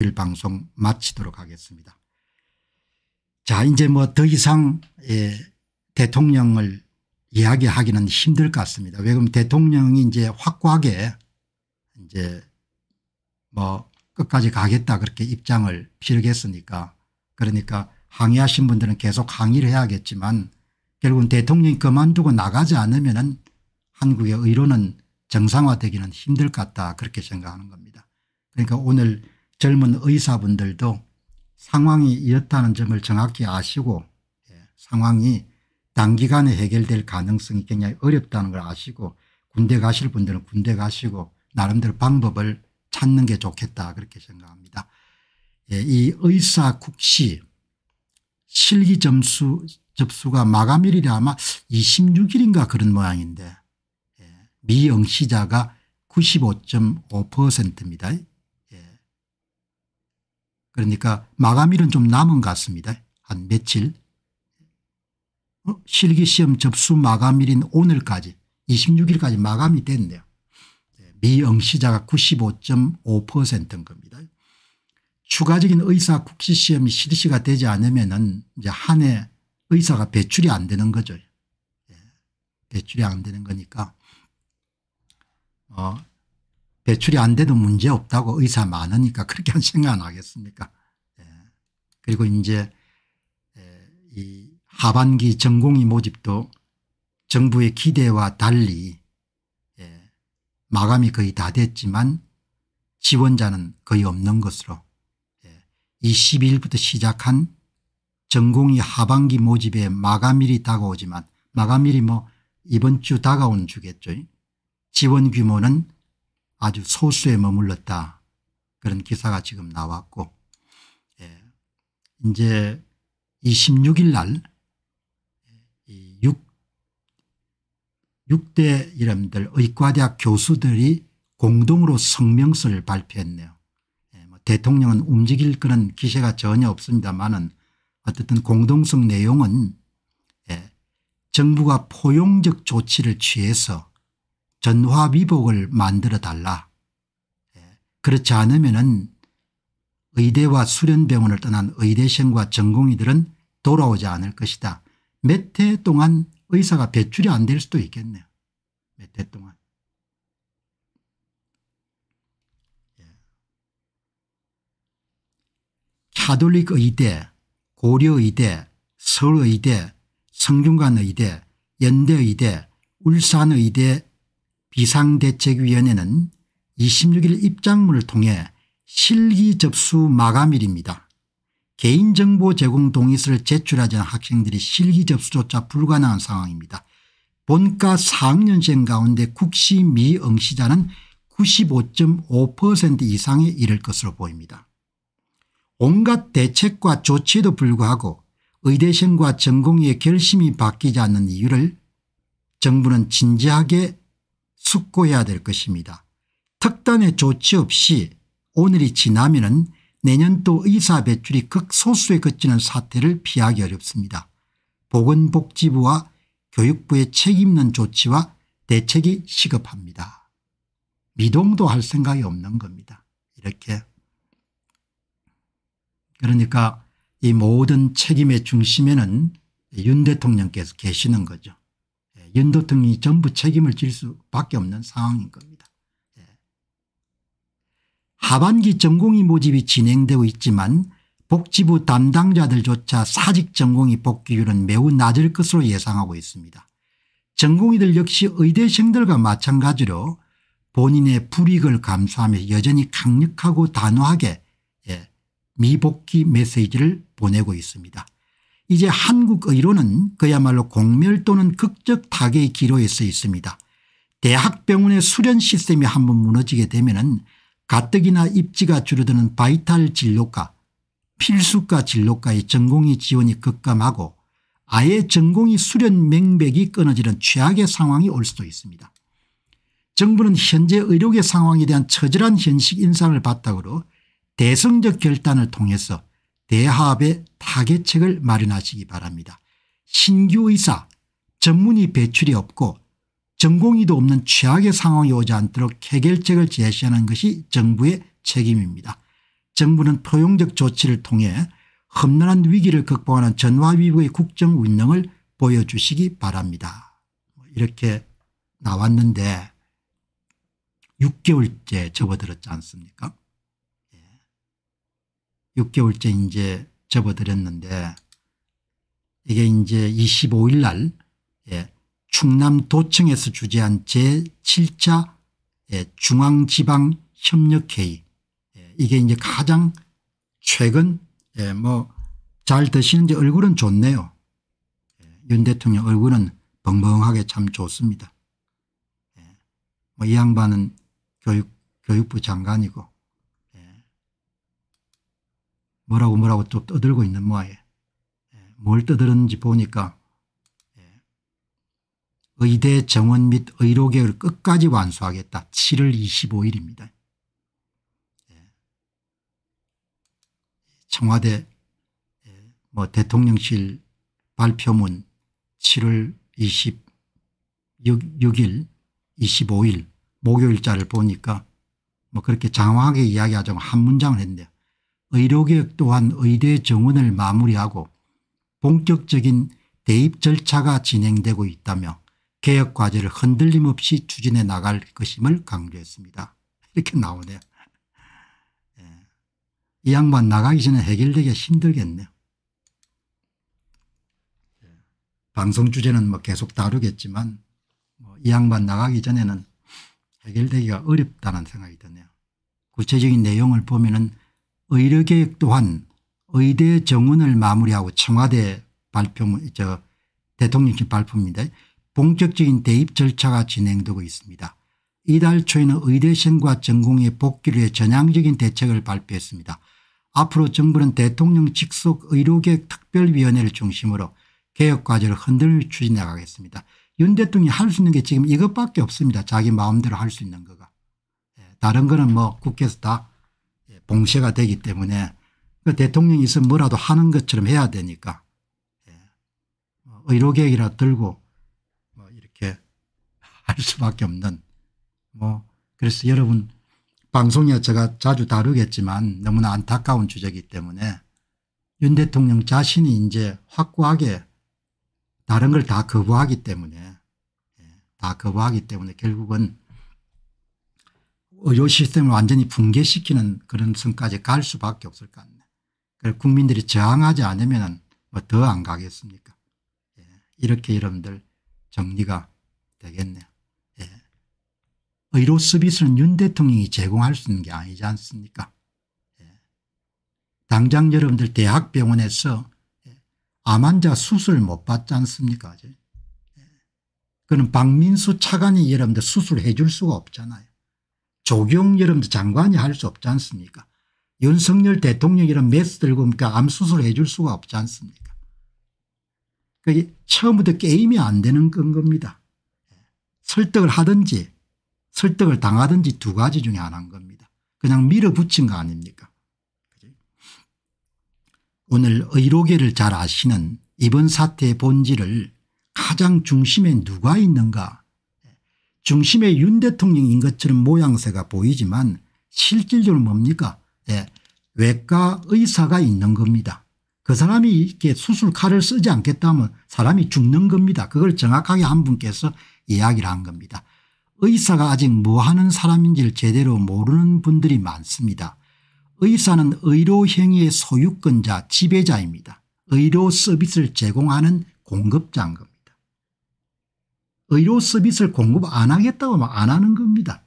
일 방송 마치도록 하겠습니다. 자 이제 뭐 더 이상 예, 대통령을 이야기하기는 힘들 것 같습니다. 왜 그럼 대통령이 이제 확고하게 이제 뭐 끝까지 가겠다 그렇게 입장을 필요했으니까 그러니까 항의하신 분들은 계속 항의를 해야겠지만 결국은 대통령이 그만두고 나가지 않으면 은 한국의 의료는 정상화되기는 힘들 것 같다 그렇게 생각하는 겁니다. 그러니까 오늘 젊은 의사분들도 상황이 이렇다는 점을 정확히 아시고 예, 상황이 단기간에 해결될 가능성이 굉장히 어렵다는 걸 아시고 군대 가실 분들은 군대 가시고 나름대로 방법을 찾는 게 좋겠다 그렇게 생각합니다. 예, 이 의사 국시 실기 점수 접수가 마감일이 아마 26일인가 그런 모양인데 예, 미영시자가 95.5%입니다. 그러니까 마감일은 좀 남은 것 같습니다. 한 며칠. 어? 실기시험 접수 마감일인 오늘까지 26일까지 마감이 됐네요. 네, 미응시자가 95.5%인 겁니다. 추가적인 의사 국시시험이 실시가 되지 않으면 이제 한 해 의사가 배출이 안 되는 거죠. 네, 배출이 안 되는 거니까 어, 배출이 안 돼도 문제 없다고 의사 많으니까 그렇게 한 생각 안 하겠습니까. 예. 그리고 이제 예, 이 하반기 전공의 모집도 정부의 기대와 달리 예. 마감이 거의 다 됐지만 지원자는 거의 없는 것으로 예. 22일부터 시작한 전공의 하반기 모집에 마감일이 다가오지만 마감일이 뭐 이번 주 다가온 주겠죠. 지원 규모는 아주 소수에 머물렀다. 그런 기사가 지금 나왔고 예. 이제 26일 날 6, 6대 이름들 의과대학 교수들이 공동으로 성명서를 발표했네요. 예. 뭐 대통령은 움직일 그런 기세가 전혀 없습니다만은 어쨌든 공동성 내용은 예. 정부가 포용적 조치를 취해서 전화위복을 만들어 달라. 예. 그렇지 않으면 은 의대와 수련병원을 떠난 의대생과 전공의들은 돌아오지 않을 것이다. 몇 해 동안 의사가 배출이 안 될 수도 있겠네요. 몇 해 동안. 예. 카톨릭 의대, 고려의대, 서울의대, 성균관의대, 연대의대, 울산의대, 비상대책위원회는 26일 입장문을 통해 실기 접수 마감일입니다. 개인정보 제공 동의서를 제출하지 않은 학생들이 실기 접수조차 불가능한 상황입니다. 본과 4학년생 가운데 국시 미응시자는 95.5% 이상에 이를 것으로 보입니다. 온갖 대책과 조치에도 불구하고 의대생과 전공의 결심이 바뀌지 않는 이유를 정부는 진지하게 숙고해야 될 것입니다. 특단의 조치 없이 오늘이 지나면은 내년 또 의사 배출이 극소수에 그치는 사태를 피하기 어렵습니다. 보건복지부와 교육부의 책임있는 조치와 대책이 시급합니다. 미동도 할 생각이 없는 겁니다. 이렇게 그러니까 이 모든 책임의 중심에는 윤 대통령께서 계시는 거죠. 연도통이 전부 책임을 질 수밖에 없는 상황인 겁니다. 예. 하반기 전공의 모집이 진행되고 있지만 복지부 담당자들조차 사직 전공의 복귀율은 매우 낮을 것으로 예상하고 있습니다. 전공의들 역시 의대생들과 마찬가지로 본인의 불익을 감수하며 여전히 강력하고 단호하게 예, 미복귀 메시지를 보내고 있습니다. 이제 한국 의료는 그야말로 공멸 또는 극적 타계의 기로에 서 있습니다. 대학병원의 수련 시스템이 한번 무너지게 되면 은 가뜩이나 입지가 줄어드는 바이탈 진료과 필수과 진료과의 전공의 지원이 급감하고 아예 전공의 수련 맹백이 끊어지는 최악의 상황이 올 수도 있습니다. 정부는 현재 의료계 상황에 대한 처절한 현실 인상을 바탕으로 대성적 결단을 통해서 대합의 타개책을 마련하시기 바랍니다. 신규 의사 전문의 배출이 없고 전공의도 없는 최악의 상황이 오지 않도록 해결책을 제시하는 것이 정부의 책임입니다. 정부는 포용적 조치를 통해 험난한 위기를 극복하는 전화위복의 국정 운영을 보여주시기 바랍니다. 이렇게 나왔는데 6개월째 접어들었지 않습니까 6개월째 예. 이제 접어드렸는데 이게 이제 25일 날 예, 충남도청에서 주재한 제7차 예, 중앙지방협력회의 예, 이게 이제 가장 최근 예, 뭐잘 드시는지 얼굴은 좋네요. 예, 윤 대통령 얼굴은 벙벙하게 참 좋습니다. 예, 뭐이 양반은 교육, 교육부 장관이고 뭐라고 뭐라고 또 떠들고 있는 모양이에요. 예, 뭘 떠들었는지 보니까 예, 의대 정원 및 의료계획을 끝까지 완수하겠다. 7월 25일입니다. 예, 청와대 뭐 대통령실 발표문 7월 26일 25일 목요일자를 보니까 뭐 그렇게 장황하게 이야기하자고 한 문장을 했는데 의료개혁 또한 의대 정원을 마무리하고 본격적인 대입 절차가 진행되고 있다며 개혁 과제를 흔들림 없이 추진해 나갈 것임을 강조했습니다. 이렇게 나오네요. 예. 이 양반 나가기 전에 해결되기 힘들겠네요. 예. 방송 주제는 뭐 계속 다루겠지만 뭐 이 양반 나가기 전에는 해결되기가 어렵다는 생각이 드네요. 구체적인 내용을 보면 의료계획 또한 의대 정원을 마무리하고 청와대 발표문 저 대통령실 발표입니다. 본격적인 대입 절차가 진행되고 있습니다. 이달 초에는 의대생과 전공의 복귀를 위해 전향적인 대책을 발표했습니다. 앞으로 정부는 대통령 직속 의료계획 특별위원회를 중심으로 개혁과제를 흔들 추진해 가겠습니다. 윤 대통령이 할 수 있는 게 지금 이것밖에 없습니다. 자기 마음대로 할 수 있는 거가. 예, 다른 거는 뭐 국회에서 다 봉쇄가 되기 때문에 그 대통령이 있으 면 뭐라도 하는 것처럼 해야 되니까 예. 뭐 의료계획이나 들고 뭐 이렇게 할 수밖에 없는 뭐 그래서 여러분 방송에 제가 자주 다루겠지만 너무나 안타까운 주제이기 때문에 윤 대통령 자신이 이제 확고하게 다른 걸 다 거부하기 때문에 예, 다 거부하기 때문에 결국은 의료 시스템을 완전히 붕괴시키는 그런 선까지 갈 수밖에 없을 것 같네. 그래서 국민들이 저항하지 않으면 뭐더안 가겠습니까. 예. 이렇게 여러분들 정리가 되겠네요. 예. 의료 서비스는 윤 대통령이 제공할 수 있는 게 아니지 않습니까. 예. 당장 여러분들 대학병원에서 예, 암 환자 수술 못 받지 않습니까. 예. 그는 박민수 차관이 여러분들 수술해 줄 수가 없잖아요. 조경 여름분 장관이 할 수 없지 않습니까 윤석열 대통령 이런 메스 들고 그러니까 암수술 해줄 수가 없지 않습니까 그게 처음부터 게임이 안 되는 건 겁니다 설득을 하든지 설득을 당하든지 두 가지 중에 하나인 겁니다 그냥 밀어붙인 거 아닙니까 오늘 의료계를 잘 아시는 이번 사태의 본질을 가장 중심에 누가 있는가 중심의 윤 대통령인 것처럼 모양새가 보이지만 실질적으로 뭡니까 예. 외과 의사가 있는 겁니다. 그 사람이 이렇게 수술 칼을 쓰지 않겠다면 사람이 죽는 겁니다. 그걸 정확하게 한 분께서 이야기를 한 겁니다. 의사가 아직 뭐 하는 사람인지를 제대로 모르는 분들이 많습니다. 의사는 의료행위의 소유권자 지배자입니다. 의료 서비스를 제공하는 공급자인 겁니다. 의료 서비스를 공급 안 하겠다고 하면 안 하는 겁니다.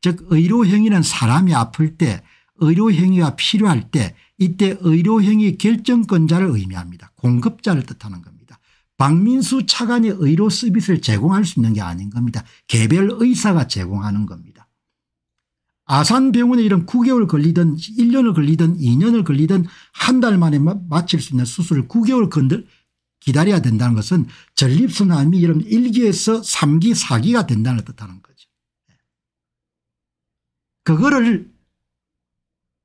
즉 의료행위는 사람이 아플 때 의료행위가 필요할 때 이때 의료행위 결정권자를 의미합니다. 공급자를 뜻하는 겁니다. 박민수 차관이 의료 서비스를 제공할 수 있는 게 아닌 겁니다. 개별 의사가 제공하는 겁니다. 아산병원에 이런 9개월 걸리든 1년을 걸리든 2년을 걸리든 한 달 만에 마칠 수 있는 수술을 9개월 건들 기다려야 된다는 것은 전립선암이 이런 1기에서 3기 4기가 된다는 뜻하는 거죠. 그거를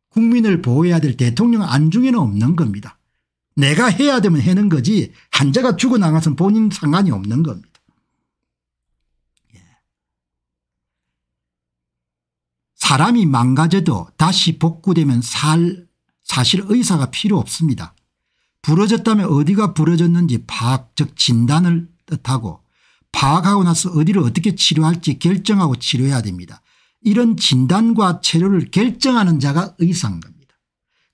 국민을 보호해야 될 대통령 안중에는 없는 겁니다. 내가 해야 되면 해는 거지 환자가 죽어나가서는 본인 상관이 없는 겁니다. 예. 사람이 망가져도 다시 복구되면 살 사실 의사가 필요 없습니다. 부러졌다면 어디가 부러졌는지 파악적 진단을 뜻하고 파악하고 나서 어디를 어떻게 치료할지 결정하고 치료해야 됩니다. 이런 진단과 체류를 결정하는 자가 의사인 겁니다.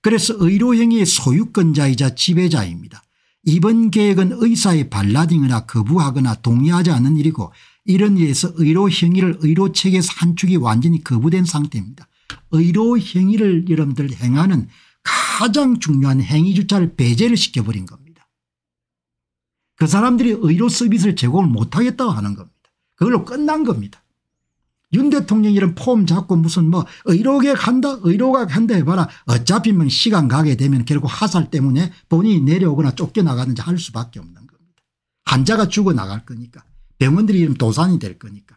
그래서 의료행위의 소유권자이자 지배자입니다. 이번 계획은 의사의 발라딩이나 거부하거나 동의하지 않는 일이고 이런 일에서 의료행위를 의료체계에서 한 축이 완전히 거부된 상태입니다. 의료행위를 여러분들 행하는 가장 중요한 행위 주차를 배제를 시켜버린 겁니다. 그 사람들이 의료 서비스를 제공을 못하겠다고 하는 겁니다. 그걸로 끝난 겁니다. 윤 대통령 이런 폼 잡고 무슨 뭐 의료계 간다 의료가 간다 해봐라 어차피 뭐 시간 가게 되면 결국 하살 때문에 본인이 내려오거나 쫓겨나가는지 할 수밖에 없는 겁니다. 환자가 죽어나갈 거니까 병원들이 이름 도산이 될 거니까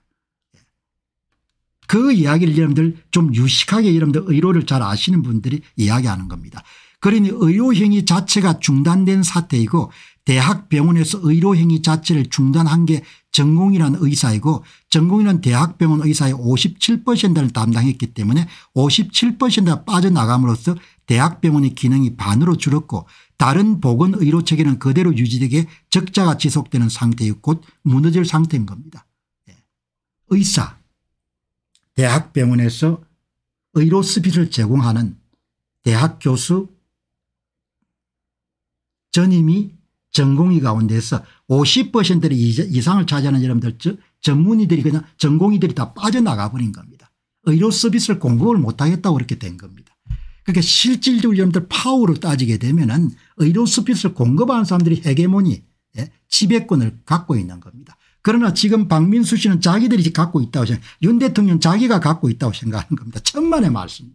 그 이야기를 여러분들 좀 유식하게 여러분들 의로를잘 아시는 분들이 이야기하는 겁니다. 그러니 의료행위 자체가 중단된 사태이고 대학병원에서 의료행위 자체를 중단한 게 전공이라는 의사이고 전공이라는 대학병원 의사의 57%를 담당했기 때문에 57%가 빠져나감으로써 대학병원의 기능이 반으로 줄었고 다른 보건의료체계는 그대로 유지되게 적자가 지속되는 상태이고 곧 무너질 상태인 겁니다. 예. 의사 대학병원에서 의료수비를 제공하는 대학 교수 전임이 전공의 가운데서 50%를 이상을 차지하는 여러분들 즉 전문의들이 그냥 전공의들이 다 빠져나가 버린 겁니다. 의료 서비스를 공급을 못하겠다고 그렇게 된 겁니다. 그러니까 실질적으로 여러분들 파워로 따지게 되면 은 의료 서비스를 공급하는 사람들이 헤게모니 예, 지배권을 갖고 있는 겁니다. 그러나 지금 박민수 씨는 자기들이 갖고 있다고 생각 윤 대통령 자기가 갖고 있다고 생각하는 겁니다. 천만의 말씀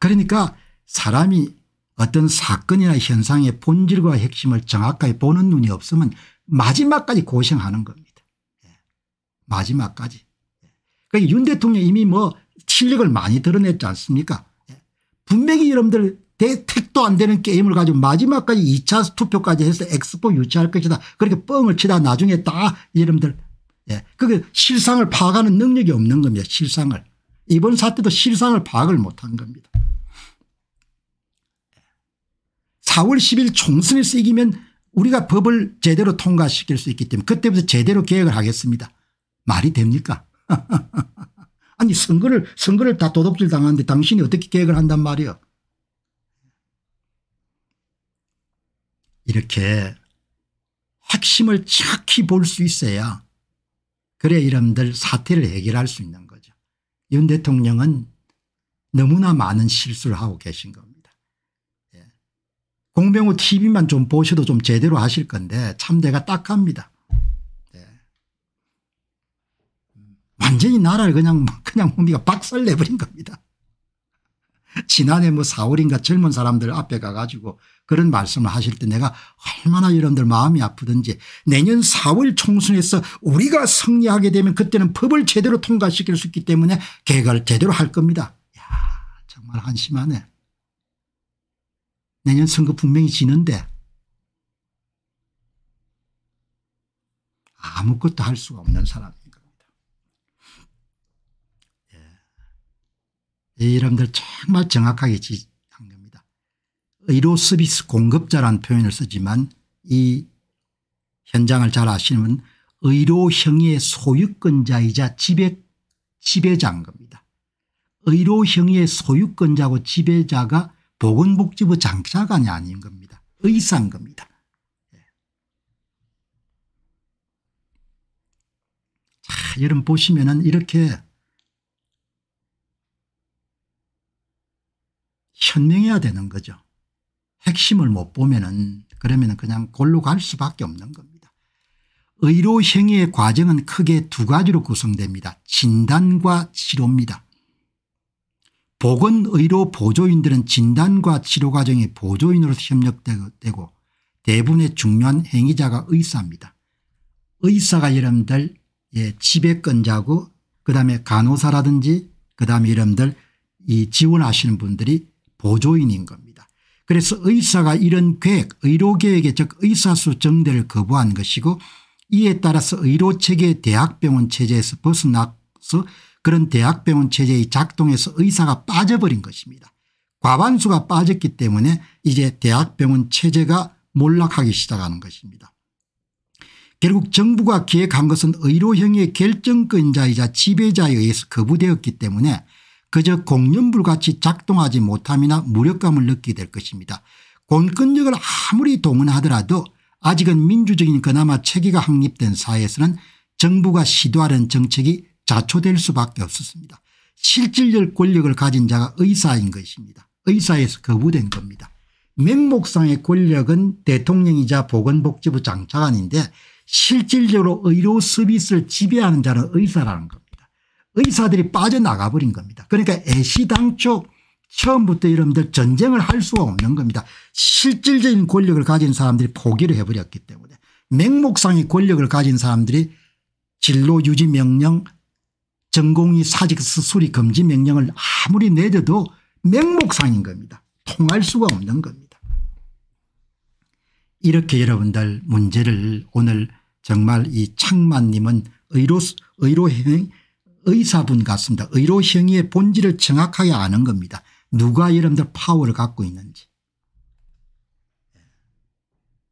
그러니까 사람이 어떤 사건이나 현상의 본질과 핵심을 정확하게 보는 눈이 없으면 마지막까지 고생하는 겁니다. 마지막까지. 그러니까 윤 대통령 이미 뭐 실력을 많이 드러냈지 않습니까? 분명히 여러분들 대, 10도 안 되는 게임을 가지고 마지막까지 2차 투표까지 해서 엑스포 유치할 것이다. 그렇게 뻥을 치다 나중에 다 여러분들 예. 그게 실상을 파악하는 능력이 없는 겁니다. 실상을. 이번 사태도 실상을 파악을 못한 겁니다. 4월 10일 총선에서 이기면 우리가 법을 제대로 통과시킬 수 있기 때문에 그때부터 제대로 계획을 하겠습니다. 말이 됩니까? 아니 선거를 선거를 다 도둑질 당하는데 당신이 어떻게 계획을 한단 말이에요. 이렇게 핵심을 착히 볼 수 있어야 그래 이름들 사태를 해결할 수 있는 거죠. 윤 대통령은 너무나 많은 실수를 하고 계신 겁니다. 예. 공병호 tv만 좀 보셔도 좀 제대로 하실 건데 참대가 딱합니다. 예. 완전히 나라를 그냥 그냥 우리가 박살내버린 겁니다. 지난해 뭐 4월인가 젊은 사람들 앞에 가가지고 그런 말씀을 하실 때 내가 얼마나 여러분들 마음이 아프든지 내년 4월 총선에서 우리가 승리하게 되면 그때는 법을 제대로 통과시킬 수 있기 때문에 개혁을 제대로 할 겁니다. 야 정말 한심하네. 내년 선거 분명히 지는데 아무것도 할 수가 없는 사람인 겁니다. 예. 여러분들 정말 정확하게 지, 의료 서비스 공급자란 표현을 쓰지만 이 현장을 잘 아시는 의료형의 소유권자이자 지배, 지배자인 겁니다. 의료형의 소유권자고 지배자가 보건복지부 장차관이 아닌 겁니다. 의사인 겁니다. 예. 자, 여러분 보시면은 이렇게 현명해야 되는 거죠. 핵심을 못 보면은 그러면 그냥 골로 갈 수밖에 없는 겁니다. 의료 행위의 과정은 크게 두 가지로 구성됩니다. 진단과 치료입니다. 보건의료 보조인들은 진단과 치료 과정의 보조인으로 협력되고 대부분의 중요한 행위자가 의사입니다. 의사가 여러분들 예, 지배권자고 그다음에 간호사라든지 그다음에 여러분들 이 지원하시는 분들이 보조인인 겁니다. 그래서 의사가 이런 계획 의료계획에즉 의사수 증대를 거부한 것이고 이에 따라서 의료체계 대학병원 체제에서 벗어나서 그런 대학병원 체제의 작동에서 의사가 빠져버린 것입니다. 과반수가 빠졌기 때문에 이제 대학병원 체제가 몰락하기 시작하는 것입니다. 결국 정부가 기획한 것은 의료형의 결정권자이자 지배자에 의해서 거부되었기 때문에 그저 공연불같이 작동하지 못함이나 무력감을 느끼게 될 것입니다. 공권력을 아무리 동원하더라도 아직은 민주적인 그나마 체계가 확립된 사회에서는 정부가 시도하는 정책이 자초될 수밖에 없었습니다. 실질적 권력을 가진 자가 의사인 것입니다. 의사에서 거부된 겁니다. 맹목상의 권력은 대통령이자 보건복지부 장차관인데 실질적으로 의료 서비스를 지배하는 자는 의사라는 겁니다. 의사들이 빠져나가 버린 겁니다. 그러니까 애시당초 처음부터 여러분들 전쟁을 할 수가 없는 겁니다. 실질적인 권력을 가진 사람들이 포기를 해버렸기 때문에 맹목상의 권력을 가진 사람들이 진로 유지 명령 전공의 사직 수리 금지 명령을 아무리 내려도 맹목상인 겁니다. 통할 수가 없는 겁니다. 이렇게 여러분들 문제를 오늘 정말 이 창만님은 의로, 의로 의사분 같습니다. 의료 행위의 본질을 정확하게 아는 겁니다. 누가 여러분들 파워를 갖고 있는지. 예.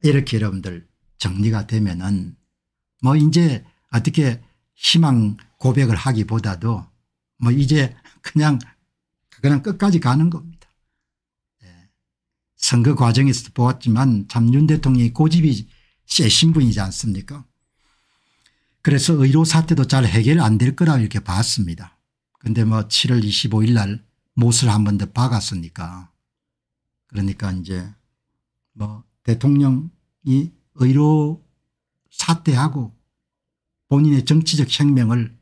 이렇게 여러분들 정리가 되면은 뭐 이제 어떻게 희망 고백을 하기보다도 뭐 이제 그냥 그냥 끝까지 가는 겁니다. 예. 선거 과정에서도 보았지만 참윤 대통령이 고집이 세신 분이지 않습니까 그래서 의료 사태도 잘 해결 안 될거라 이렇게 봤습니다. 근데 뭐 7월 25일 날 못을 한 번 더 박았으니까 그러니까 이제 뭐 대통령이 의료 사퇴하고 본인의 정치적 혁명을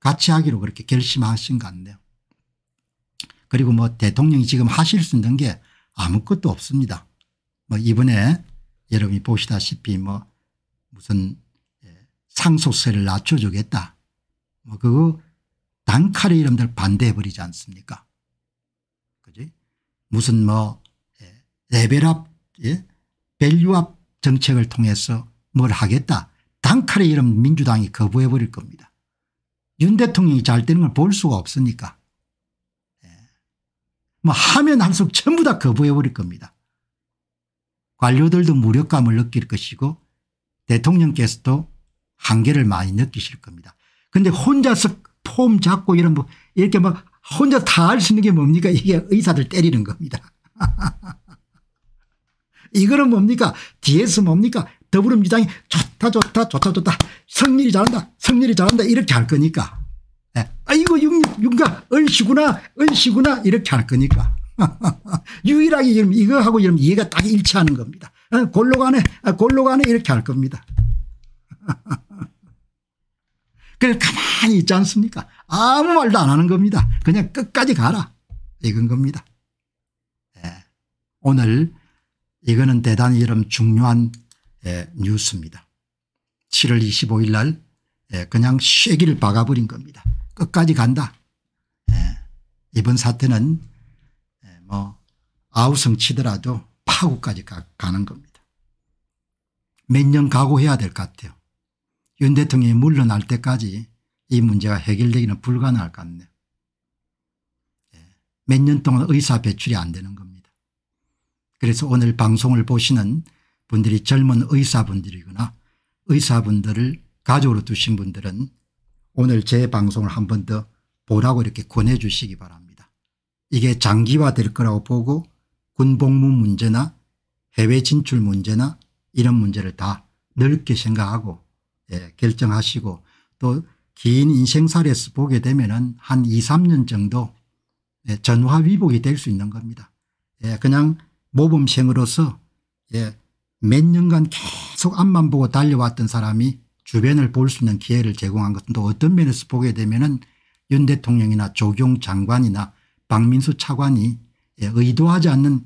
같이 하기로 그렇게 결심하신 것 같네요. 그리고 뭐 대통령이 지금 하실 수 있는 게 아무것도 없습니다. 뭐 이번에 여러분이 보시다시피 뭐 무슨 상속세를 낮춰주겠다. 뭐 그거 단칼에 이름들 반대해버리지 않습니까? 그지? 무슨 뭐 레벨업, 예? 예? 밸류업 정책을 통해서 뭘 하겠다. 단칼에 이름 민주당이 거부해버릴 겁니다. 윤 대통령이 잘 되는 걸 볼 수가 없으니까. 예. 뭐 하면 할수록 전부 다 거부해버릴 겁니다. 관료들도 무력감을 느낄 것이고 대통령께서도 한계를 많이 느끼실 겁니다. 근데 혼자서 폼 잡고 이런 뭐 이렇게 막 혼자 다 할 수 있는 게 뭡니까 이게 의사들 때리는 겁니다. 이거는 뭡니까 뒤에서 뭡니까 더불어민주당이 좋다 좋다 좋다 좋다 성일이 잘한다 성일이 잘한다 이렇게 할 거니까 네. 아이고 윤가 은시구나 은시구나 이렇게 할 거니까 유일하게 이거하고 이해가 딱 일치하는 겁니다. 어, 골로 가네 아, 골로 가네 이렇게 할 겁니다. 그걸 가만히 있지 않습니까 아무 말도 안 하는 겁니다. 그냥 끝까지 가라 이건 겁니다. 예. 오늘 이거는 대단히 이런 중요한 예, 뉴스입니다. 7월 25일 날 예, 그냥 쉐기를 박아버린 겁니다. 끝까지 간다. 예. 이번 사태는 예, 뭐 아우성 치더라도 파국까지 가, 가는 겁니다. 몇 년 각오해야 될 것 같아요. 윤 대통령이 물러날 때까지 이 문제가 해결되기는 불가능할 것 같네요. 예, 몇년 동안 의사 배출이 안 되는 겁니다. 그래서 오늘 방송을 보시는 분들이 젊은 의사분들이거나 의사분들을 가족으로 두신 분들은 오늘 제 방송을 한 번 더 보라고 이렇게 권해 주시기 바랍니다. 이게 장기화될 거라고 보고 군복무 문제나 해외 진출 문제나 이런 문제를 다 넓게 생각하고 예, 결정하시고 또 긴인생사례에서 보게 되면 은한 2, 3년 정도 예, 전화위복이 될 수 있는 겁니다. 예, 그냥 모범생으로서 예, 몇 년간 계속 앞만 보고 달려왔던 사람이 주변을 볼 수 있는 기회를 제공한 것은 어떤 면에서 보게 되면 은윤 대통령이나 조경 장관이나 박민수 차관이 예, 의도하지 않는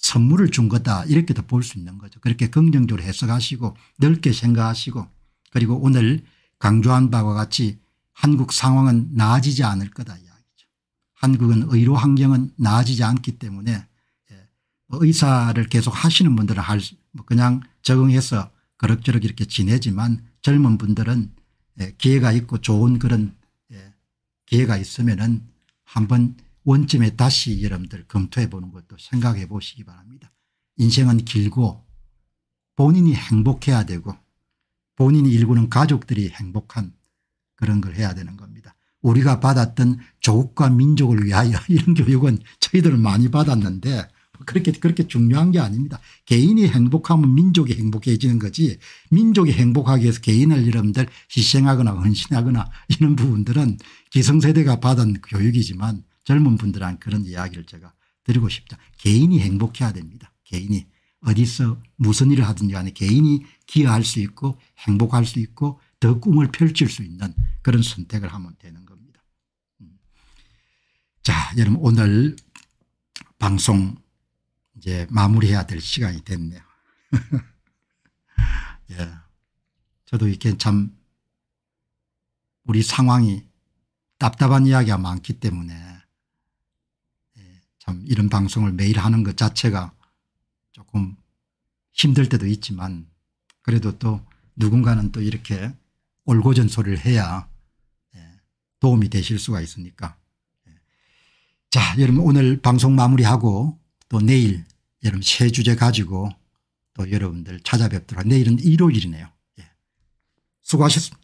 선물을 준 거다 이렇게도 볼 수 있는 거죠. 그렇게 긍정적으로 해석하시고 넓게 생각하시고 그리고 오늘 강조한 바와 같이 한국 상황은 나아지지 않을 거다 이야기죠. 한국은 의료 환경은 나아지지 않기 때문에 예, 뭐 의사를 계속 하시는 분들은 할 뭐 그냥 적응해서 그럭저럭 이렇게 지내지만 젊은 분들은 예, 기회가 있고 좋은 그런 예, 기회가 있으면 은 한번 원점에 다시 여러분들 검토해 보는 것도 생각해 보시기 바랍니다. 인생은 길고 본인이 행복해야 되고 본인이 일구는 가족들이 행복한 그런 걸 해야 되는 겁니다. 우리가 받았던 조국과 민족을 위하여 이런 교육은 저희들은 많이 받았는데 그렇게 그렇게 중요한 게 아닙니다. 개인이 행복하면 민족이 행복해지는 거지 민족이 행복하기 위해서 개인을 여러분들 희생하거나 헌신하거나 이런 부분들은 기성세대가 받은 교육이지만 젊은 분들한 테 그런 이야기를 제가 드리고 싶다. 개인이 행복해야 됩니다. 개인이 어디서 무슨 일을 하든지 간에 개인이 기여할 수 있고 행복할 수 있고 더 꿈을 펼칠 수 있는 그런 선택을 하면 되는 겁니다. 음. 자 여러분 오늘 방송 이제 마무리해야 될 시간이 됐네요. 예. 저도 이렇게 참 우리 상황이 답답한 이야기가 많기 때문에 참 음, 이런 방송을 매일 하는 것 자체가 조금 힘들 때도 있지만 그래도 또 누군가는 또 이렇게 올고전 소리를 해야 예, 도움이 되실 수가 있으니까. 예. 자 여러분 오늘 방송 마무리하고 또 내일 여러분 새 주제 가지고 또 여러분들 찾아뵙도록 내일은 일요일이네요. 예. 수고하셨습니다.